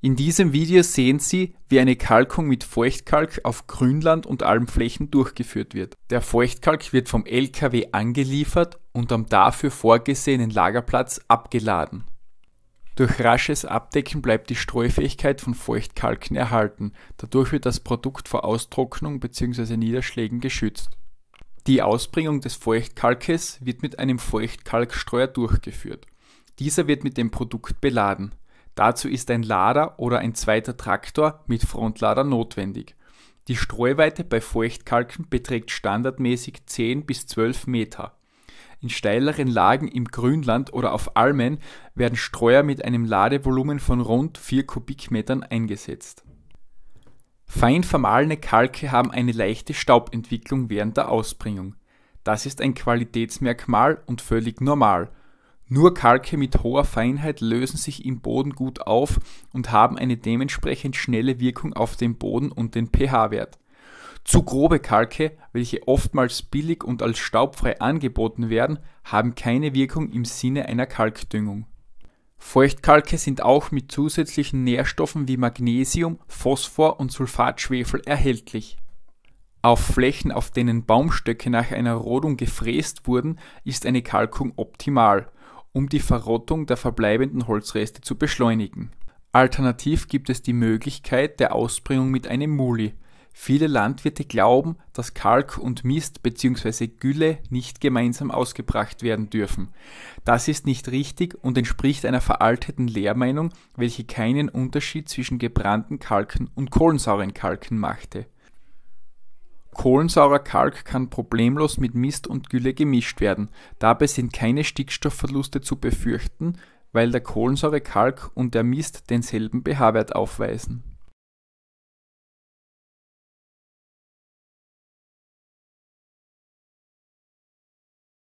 In diesem Video sehen Sie, wie eine Kalkung mit Feuchtkalk auf Grünland und Almflächen durchgeführt wird. Der Feuchtkalk wird vom LKW angeliefert und am dafür vorgesehenen Lagerplatz abgeladen. Durch rasches Abdecken bleibt die Streufähigkeit von Feuchtkalken erhalten. Dadurch wird das Produkt vor Austrocknung bzw. Niederschlägen geschützt. Die Ausbringung des Feuchtkalkes wird mit einem Feuchtkalkstreuer durchgeführt. Dieser wird mit dem Produkt beladen. Dazu ist ein Lader oder ein zweiter Traktor mit Frontlader notwendig. Die Streuweite bei Feuchtkalken beträgt standardmäßig 10 bis 12 Meter. In steileren Lagen im Grünland oder auf Almen werden Streuer mit einem Ladevolumen von rund 4 Kubikmetern eingesetzt. Fein vermahlene Kalke haben eine leichte Staubentwicklung während der Ausbringung. Das ist ein Qualitätsmerkmal und völlig normal nur Kalke mit hoher Feinheit lösen sich im Boden gut auf und haben eine dementsprechend schnelle Wirkung auf den Boden und den pH-Wert. Zu grobe Kalke, welche oftmals billig und als staubfrei angeboten werden, haben keine Wirkung im Sinne einer Kalkdüngung. Feuchtkalke sind auch mit zusätzlichen Nährstoffen wie Magnesium, Phosphor und Sulfatschwefel erhältlich. Auf Flächen, auf denen Baumstöcke nach einer Rodung gefräst wurden, ist eine Kalkung optimal um die Verrottung der verbleibenden Holzreste zu beschleunigen. Alternativ gibt es die Möglichkeit der Ausbringung mit einem Muli. Viele Landwirte glauben, dass Kalk und Mist bzw. Gülle nicht gemeinsam ausgebracht werden dürfen. Das ist nicht richtig und entspricht einer veralteten Lehrmeinung, welche keinen Unterschied zwischen gebrannten Kalken und kohlensauren Kalken machte. Kohlensäurer Kalk kann problemlos mit Mist und Gülle gemischt werden. Dabei sind keine Stickstoffverluste zu befürchten, weil der Kohlensäurekalk und der Mist denselben pH-Wert aufweisen